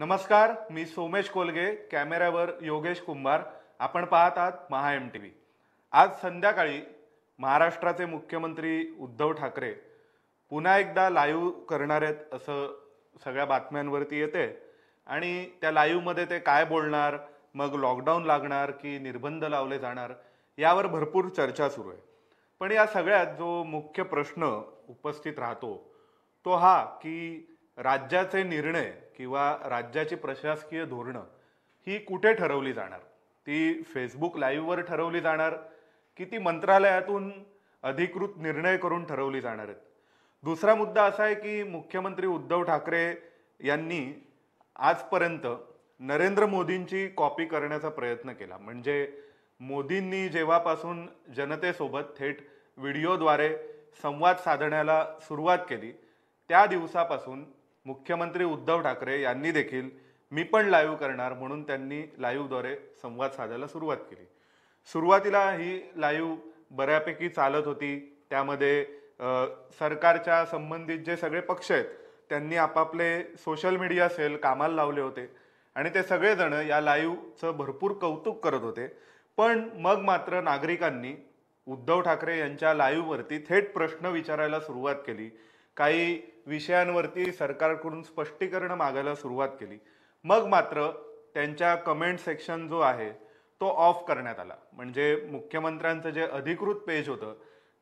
नमस्कार मी सोमेश कोलगे कॅमेऱ्यावर योगेश कुंभार आपण पाहत आहात महा एम टी व्ही आज संध्याकाळी महाराष्ट्राचे मुख्यमंत्री उद्धव ठाकरे पुन्हा एकदा लाईव्ह करणार आहेत असं सगळ्या बातम्यांवरती येते आणि त्या लाईव्हमध्ये ते काय बोलणार मग लॉकडाऊन लागणार की निर्बंध लावले जाणार यावर भरपूर चर्चा सुरू आहे पण या सगळ्यात जो मुख्य प्रश्न उपस्थित राहतो तो हा की राज्याचे निर्णय किंवा राज्याची प्रशासकीय धोरणं ही कुठे ठरवली जाणार ती फेसबुक लाईव्हवर ठरवली जाणार की ती मंत्रालयातून अधिकृत निर्णय करून ठरवली जाणार आहेत दुसरा मुद्दा असा आहे की मुख्यमंत्री उद्धव ठाकरे यांनी आजपर्यंत नरेंद्र मोदींची कॉपी करण्याचा प्रयत्न केला म्हणजे मोदींनी जेव्हापासून जनतेसोबत थेट व्हिडिओद्वारे संवाद साधण्याला सुरुवात केली त्या दिवसापासून मुख्यमंत्री उद्धव ठाकरे यांनी देखील मी पण लाईव्ह करणार म्हणून त्यांनी लाईव्हद्वारे संवाद साधायला सुरुवात केली सुरुवातीला ही लाईव्ह बऱ्यापैकी चालत होती त्यामध्ये सरकारच्या संबंधित जे सगळे पक्ष आहेत त्यांनी आपापले सोशल मीडिया सेल कामाला लावले होते आणि ते सगळेजण या लाईव्हचं भरपूर कौतुक करत होते पण मग मात्र नागरिकांनी उद्धव ठाकरे यांच्या लाईव्हवरती थेट प्रश्न विचारायला सुरुवात केली काही विषयांवरती सरकारकडून स्पष्टीकरण मागायला सुरुवात केली मग मात्र त्यांच्या कमेंट सेक्शन जो आहे तो ऑफ करण्यात आला म्हणजे मुख्यमंत्र्यांचं जे अधिकृत पेज होतं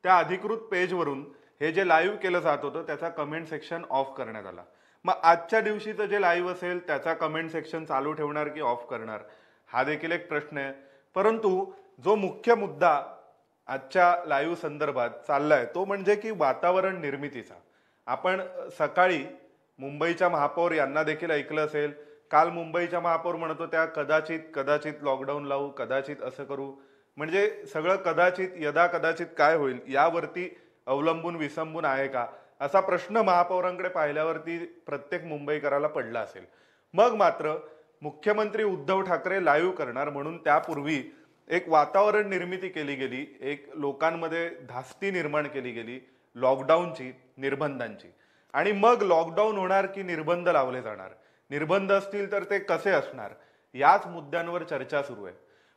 त्या अधिकृत पेजवरून हे जे लाईव्ह केलं जात होतं त्याचा कमेंट सेक्शन ऑफ करण्यात आला मग आजच्या दिवशीचं जे लाईव्ह असेल त्याचा कमेंट सेक्शन चालू ठेवणार की ऑफ करणार हा देखील एक प्रश्न आहे परंतु जो मुख्य मुद्दा आजच्या लाईव्ह संदर्भात चाललाय तो म्हणजे की वातावरण निर्मितीचा आपण सकाळी मुंबईच्या महापौर यांना देखील ऐकलं असेल काल मुंबईच्या महापौर म्हणतो त्या कदाचित कदाचित लॉकडाऊन लावू कदाचित असं करू म्हणजे सगळं कदाचित यदा कदाचित काय होईल यावरती अवलंबून विसंबून आहे का असा प्रश्न महापौरांकडे पाहिल्यावरती प्रत्येक मुंबईकराला पडला असेल मग मात्र मुख्यमंत्री उद्धव ठाकरे लाईव्ह करणार म्हणून त्यापूर्वी एक वातावरण निर्मिती केली गेली एक लोकांमध्ये धास्ती निर्माण केली गेली लॉकडाऊनची निर्बंधांची आणि मग लॉकडाऊन होणार की निर्बंध लावले जाणार निर्बंध असतील तर ते कसे असणार याच मुद्द्यांवर चर्चा सुरू आहे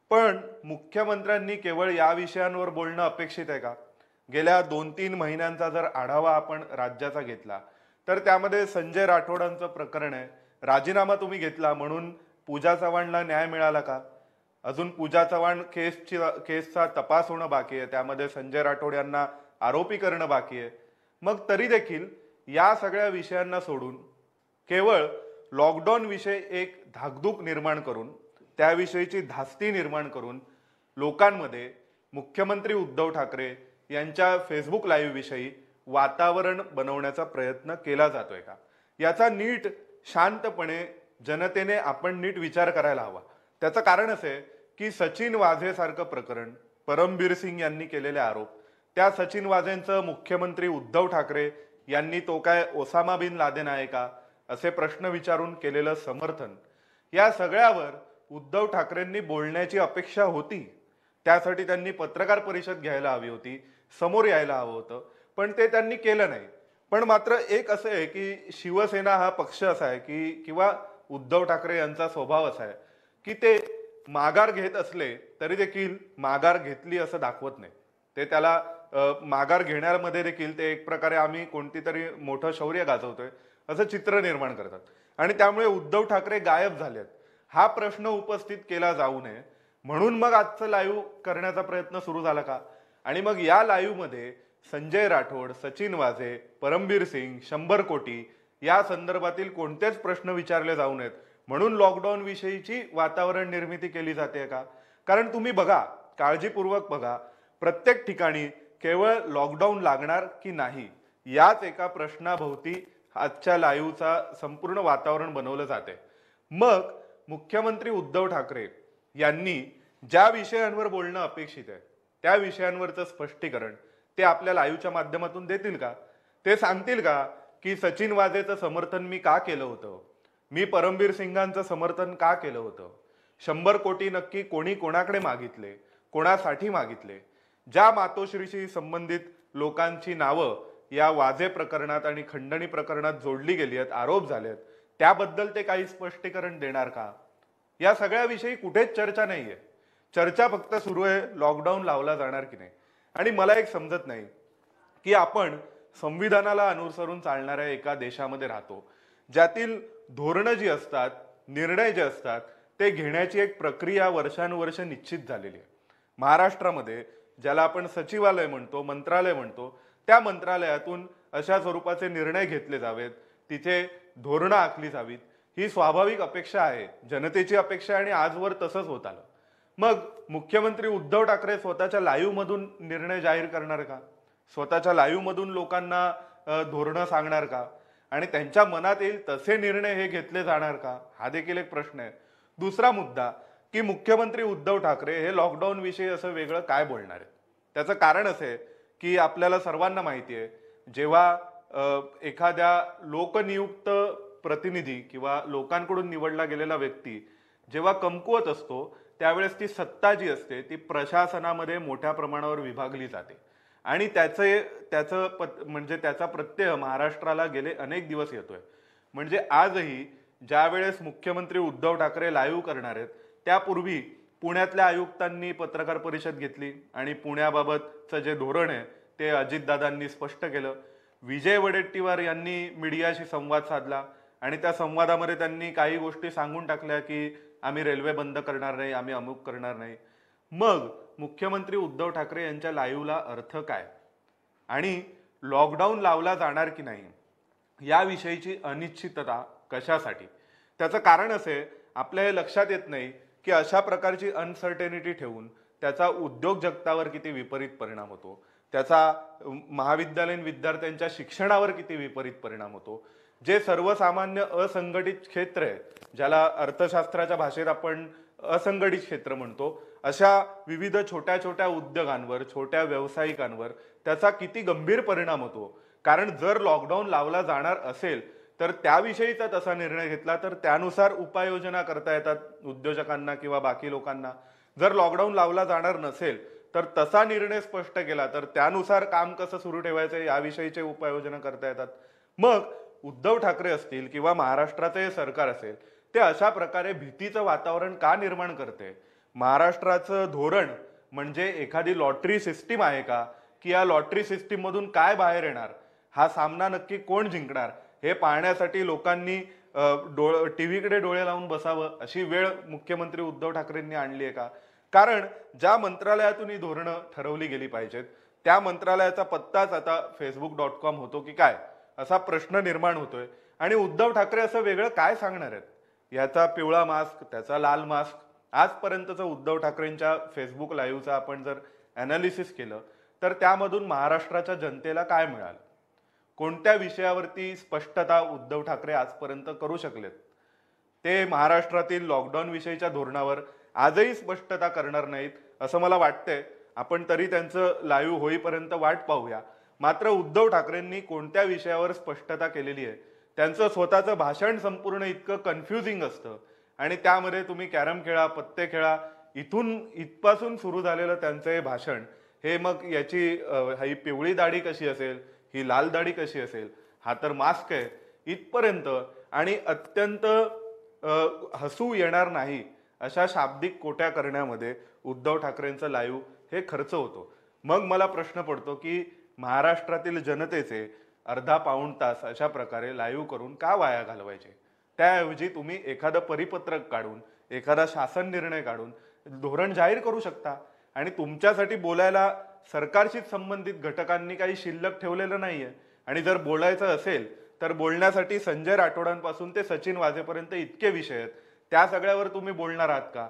पण मुख्यमंत्र्यांनी केवळ या विषयांवर बोलणं अपेक्षित आहे का गेल्या दोन तीन महिन्यांचा जर आढावा आपण राज्याचा घेतला तर त्यामध्ये संजय राठोडांचं प्रकरण आहे राजीनामा तुम्ही घेतला म्हणून पूजा चव्हाणला न्याय मिळाला का अजून पूजा चव्हाण केसची केसचा तपास होणं बाकी आहे त्यामध्ये संजय राठोड यांना आरोपी करणं बाकी आहे मग तरी देखील या सगळ्या विषयांना सोडून केवळ लॉकडाऊन विषय एक धाकधूक निर्माण करून त्याविषयीची धास्ती निर्माण करून लोकांमध्ये मुख्यमंत्री उद्धव ठाकरे यांच्या फेसबुक लाईव्ह विषयी वातावरण बनवण्याचा प्रयत्न केला जातोय का याचा नीट शांतपणे जनतेने आपण नीट विचार करायला हवा त्याचं कारण असे की सचिन वाझेसारखं प्रकरण परमबीर सिंग यांनी केलेले आरोप त्या सचिन वाजेंचं मुख्यमंत्री उद्धव ठाकरे यांनी तो काय ओसामा बिन लादेन आहे का असे प्रश्न विचारून केलेलं समर्थन या सगळ्यावर उद्धव ठाकरेंनी बोलण्याची अपेक्षा होती त्यासाठी त्यांनी पत्रकार परिषद घ्यायला हवी होती समोर यायला हवं होतं पण ते त्यांनी केलं नाही पण मात्र एक असं आहे की शिवसेना हा पक्ष असा आहे की किंवा उद्धव ठाकरे यांचा स्वभाव असा आहे की ते माघार घेत असले तरी देखील माघार घेतली असं दाखवत नाही ते त्याला माघार घेण्यामध्ये देखील ते एक प्रकारे आम्ही कोणतीतरी मोठं शौर्य गाजवतोय असं चित्र निर्माण करतात आणि त्यामुळे उद्धव ठाकरे गायब झालेत हा प्रश्न उपस्थित केला जाऊ नये म्हणून मग आजचं लाईव्ह करण्याचा प्रयत्न सुरू झाला का आणि मग या लाईव्हमध्ये संजय राठोड सचिन वाझे परमबीर सिंग शंभर कोटी या संदर्भातील कोणतेच प्रश्न विचारले जाऊ नयेत म्हणून लॉकडाऊन विषयीची वातावरण निर्मिती केली जाते का कारण तुम्ही बघा काळजीपूर्वक बघा प्रत्येक ठिकाणी केवळ लॉकडाऊन लागणार की नाही याच एका प्रश्नाभोवती आजच्या लाईव्हचा संपूर्ण वातावरण बनवलं जाते मग मुख्यमंत्री उद्धव ठाकरे यांनी ज्या विषयांवर बोलणं अपेक्षित आहे त्या विषयांवरचं स्पष्टीकरण ते आपल्या लाईव्हच्या माध्यमातून देतील का ते सांगतील का की सचिन वाजेचं समर्थन मी का केलं होतं मी परमबीर सिंगांचं समर्थन का केलं होतं शंभर कोटी नक्की कोणी कोणाकडे मागितले कोणासाठी मागितले ज्या मातोश्रीशी संबंधित लोकांची नावं या वाजे प्रकरणात आणि खंडणी प्रकरणात जोडली गेली आहेत आरोप झाले आहेत त्याबद्दल ते काही स्पष्टीकरण देणार का या सगळ्याविषयी कुठेच चर्चा नाही आहे चर्चा फक्त सुरू आहे लॉकडाऊन लावला जाणार की नाही आणि मला एक समजत नाही की आपण संविधानाला अनुसरून चालणाऱ्या एका देशामध्ये राहतो ज्यातील धोरणं जी असतात निर्णय जे असतात ते घेण्याची एक प्रक्रिया वर्षानुवर्ष निश्चित झालेली आहे महाराष्ट्रामध्ये ज्याला आपण सचिवालय म्हणतो मंत्रालय म्हणतो त्या मंत्रालयातून अशा स्वरूपाचे निर्णय घेतले जावेत तिथे धोरणं आखली जावीत ही स्वाभाविक अपेक्षा आहे जनतेची अपेक्षा आणि आजवर तसंच होत आलं मग मुख्यमंत्री उद्धव ठाकरे स्वतःच्या लाईव्हमधून निर्णय जाहीर करणार का स्वतःच्या लाईव्हमधून लोकांना धोरणं सांगणार का आणि त्यांच्या मनात येईल तसे निर्णय हे घेतले जाणार का हा देखील एक प्रश्न आहे दुसरा मुद्दा की मुख्यमंत्री उद्धव ठाकरे हे लॉकडाऊन विषयी असं वेगळं काय बोलणार आहेत त्याचं कारण असे की आपल्याला सर्वांना माहिती आहे जेव्हा एखाद्या लोकनियुक्त प्रतिनिधी किंवा लोकांकडून निवडला गेलेला व्यक्ती जेव्हा कमकुवत असतो त्यावेळेस ती सत्ता जी असते ती प्रशासनामध्ये मोठ्या प्रमाणावर विभागली जाते आणि त्याचे त्याचं पत म्हणजे त्याचा प्रत्यय महाराष्ट्राला गेले अनेक दिवस येतोय म्हणजे आजही ज्या वेळेस मुख्यमंत्री उद्धव ठाकरे लाईव्ह करणार आहेत त्यापूर्वी पुण्यातल्या आयुक्तांनी पत्रकार परिषद घेतली आणि पुण्याबाबतचं जे धोरण आहे ते अजितदादांनी स्पष्ट केलं विजय वडेट्टीवार यांनी मीडियाशी संवाद साधला आणि त्या संवादामध्ये त्यांनी काही गोष्टी सांगून टाकल्या की आम्ही रेल्वे बंद करणार नाही आम्ही अमुक करणार नाही मग मुख्यमंत्री उद्धव ठाकरे यांच्या लाईव्हला अर्थ काय आणि लॉकडाऊन लावला जाणार की नाही याविषयीची अनिश्चितता कशासाठी त्याचं कारण असे आपल्या हे लक्षात येत नाही की अशा प्रकारची अनसर्टेनिटी ठेवून त्याचा उद्योग जगतावर किती विपरीत परिणाम होतो त्याचा महाविद्यालयीन विद्यार्थ्यांच्या शिक्षणावर किती विपरीत परिणाम होतो जे सर्वसामान्य असंघटित क्षेत्र आहे ज्याला अर्थशास्त्राच्या भाषेत आपण असंघटित क्षेत्र म्हणतो अशा विविध छोट्या छोट्या उद्योगांवर छोट्या व्यावसायिकांवर त्याचा किती गंभीर परिणाम होतो कारण जर लॉकडाऊन लावला जाणार असेल तर त्याविषयीचा तसा निर्णय घेतला तर त्यानुसार उपाययोजना करता येतात उद्योजकांना किंवा बाकी लोकांना जर लॉकडाऊन लावला जाणार नसेल तर तसा निर्णय स्पष्ट केला तर त्यानुसार काम कसं सुरू ठेवायचं याविषयीचे उपाययोजना करता येतात मग उद्धव ठाकरे असतील किंवा महाराष्ट्राचे सरकार असेल ते अशा प्रकारे भीतीचं वातावरण का निर्माण करते महाराष्ट्राचं धोरण म्हणजे एखादी लॉटरी सिस्टीम आहे का की या लॉटरी सिस्टीममधून काय बाहेर येणार हा सामना नक्की कोण जिंकणार हे पाहण्यासाठी लोकांनी डोळ टी व्हीकडे डोळे लावून बसावं अशी वेळ मुख्यमंत्री उद्धव ठाकरेंनी आणली आहे का कारण ज्या मंत्रालयातून ही धोरणं ठरवली गेली पाहिजेत त्या मंत्रालयाचा पत्ताच आता फेसबुक डॉट कॉम होतो की काय असा प्रश्न निर्माण होतोय आणि उद्धव ठाकरे असं वेगळं काय सांगणार आहेत याचा पिवळा मास्क त्याचा लाल मास्क आजपर्यंतचं उद्धव ठाकरेंच्या फेसबुक लाईव्हचा आपण जर अनालिसिस केलं तर त्यामधून महाराष्ट्राच्या जनतेला काय मिळालं कोणत्या विषयावरती स्पष्टता उद्धव ठाकरे आजपर्यंत करू शकलेत ते महाराष्ट्रातील लॉकडाऊन विषयीच्या धोरणावर आजही स्पष्टता करणार नाहीत असं मला वाटतंय आपण तरी त्यांचं लाईव्ह होईपर्यंत वाट पाहूया मात्र उद्धव ठाकरेंनी कोणत्या विषयावर स्पष्टता केलेली आहे त्यांचं स्वतःचं भाषण संपूर्ण इतकं कन्फ्युजिंग असतं आणि त्यामध्ये तुम्ही कॅरम खेळा पत्ते खेळा इथून इथपासून सुरू झालेलं त्यांचं हे भाषण हे मग याची ही पिवळी दाढी कशी असेल ही लाल दाढी कशी असेल हा तर मास्क आहे इथपर्यंत आणि अत्यंत हसू येणार नाही अशा शाब्दिक कोट्या करण्यामध्ये उद्धव ठाकरेंचं लाईव्ह हे खर्च होतो मग मला प्रश्न पडतो की महाराष्ट्रातील जनतेचे अर्धा पाऊण तास अशा प्रकारे लाईव्ह करून का वाया घालवायचे त्याऐवजी तुम्ही एखादं परिपत्रक काढून एखादा शासन निर्णय काढून धोरण जाहीर करू शकता आणि तुमच्यासाठी बोलायला सरकारशी संबंधित घटकांनी काही शिल्लक ठेवलेलं नाही आहे आणि जर बोलायचं असेल तर बोलण्यासाठी संजय राठोडांपासून ते सचिन वाजेपर्यंत इतके विषय आहेत त्या सगळ्यावर तुम्ही बोलणार आहात का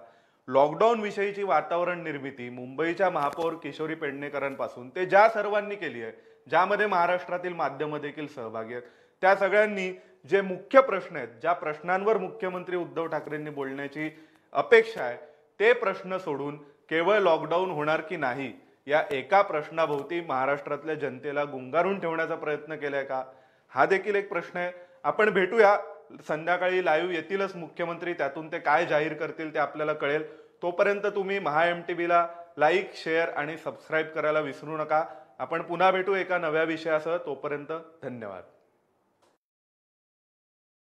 लॉकडाऊन विषयीची वातावरण निर्मिती मुंबईच्या महापौर किशोरी पेडणेकरांपासून ते ज्या सर्वांनी केली आहे ज्यामध्ये महाराष्ट्रातील माध्यम देखील सहभागी आहेत त्या सगळ्यांनी जे मुख्य प्रश्न आहेत ज्या प्रश्नांवर मुख्यमंत्री उद्धव ठाकरेंनी बोलण्याची अपेक्षा आहे ते प्रश्न सोडून केवळ लॉकडाऊन होणार की नाही या एका प्रश्नाभोवती महाराष्ट्रातल्या जनतेला गुंगारून ठेवण्याचा प्रयत्न केलाय का हा देखील एक प्रश्न आहे आपण भेटूया संध्याकाळी लाईव्ह येतीलच मुख्यमंत्री त्यातून ते काय जाहीर करतील ते आपल्याला कळेल तोपर्यंत तुम्ही महा एम टी बीला लाईक शेअर आणि सबस्क्राईब करायला विसरू नका आपण पुन्हा भेटू एका नव्या विषयासह तोपर्यंत धन्यवाद